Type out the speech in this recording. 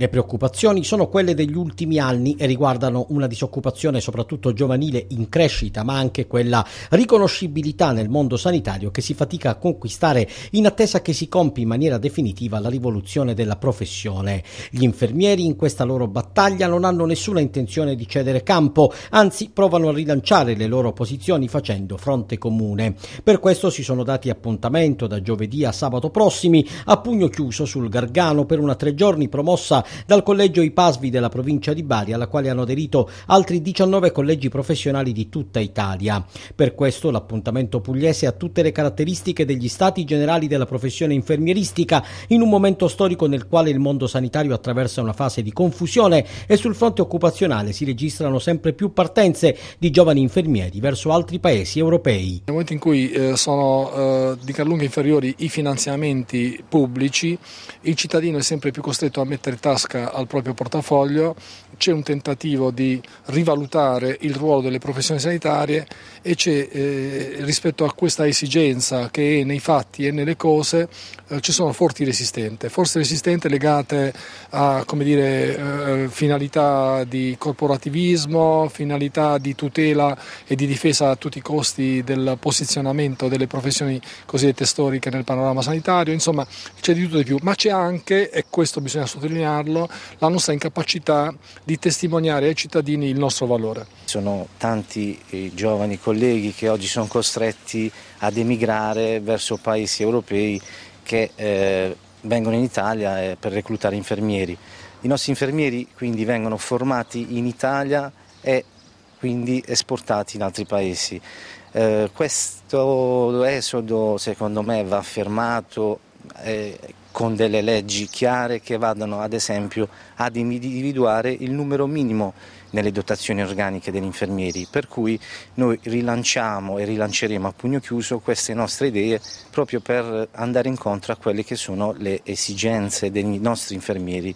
Le preoccupazioni sono quelle degli ultimi anni e riguardano una disoccupazione soprattutto giovanile in crescita, ma anche quella riconoscibilità nel mondo sanitario che si fatica a conquistare in attesa che si compi in maniera definitiva la rivoluzione della professione. Gli infermieri in questa loro battaglia non hanno nessuna intenzione di cedere campo, anzi provano a rilanciare le loro posizioni facendo fronte comune. Per questo si sono dati appuntamento da giovedì a sabato prossimi a pugno chiuso sul Gargano per una tre giorni promossa dal collegio IPASVI della provincia di Bari, alla quale hanno aderito altri 19 collegi professionali di tutta Italia. Per questo l'appuntamento pugliese ha tutte le caratteristiche degli stati generali della professione infermieristica in un momento storico nel quale il mondo sanitario attraversa una fase di confusione e sul fronte occupazionale si registrano sempre più partenze di giovani infermieri verso altri paesi europei. Nel momento in cui eh, sono eh, di gran lunga inferiori i finanziamenti pubblici, il cittadino è sempre più costretto a mettere tasse tasca al proprio portafoglio, c'è un tentativo di rivalutare il ruolo delle professioni sanitarie e c'è eh, rispetto a questa esigenza che nei fatti e nelle cose eh, ci sono forti resistenze, forze resistenze legate a dire, eh, finalità di corporativismo, finalità di tutela e di difesa a tutti i costi del posizionamento delle professioni cosiddette storiche nel panorama sanitario, insomma c'è di tutto di più, ma c'è anche, e questo bisogna sottolineare, farlo, la nostra incapacità di testimoniare ai cittadini il nostro valore. Sono tanti i giovani colleghi che oggi sono costretti ad emigrare verso paesi europei che eh, vengono in Italia eh, per reclutare infermieri. I nostri infermieri quindi vengono formati in Italia e quindi esportati in altri paesi. Eh, questo esodo secondo me va fermato, eh, con delle leggi chiare che vadano ad esempio ad individuare il numero minimo nelle dotazioni organiche degli infermieri, per cui noi rilanciamo e rilanceremo a pugno chiuso queste nostre idee proprio per andare incontro a quelle che sono le esigenze dei nostri infermieri.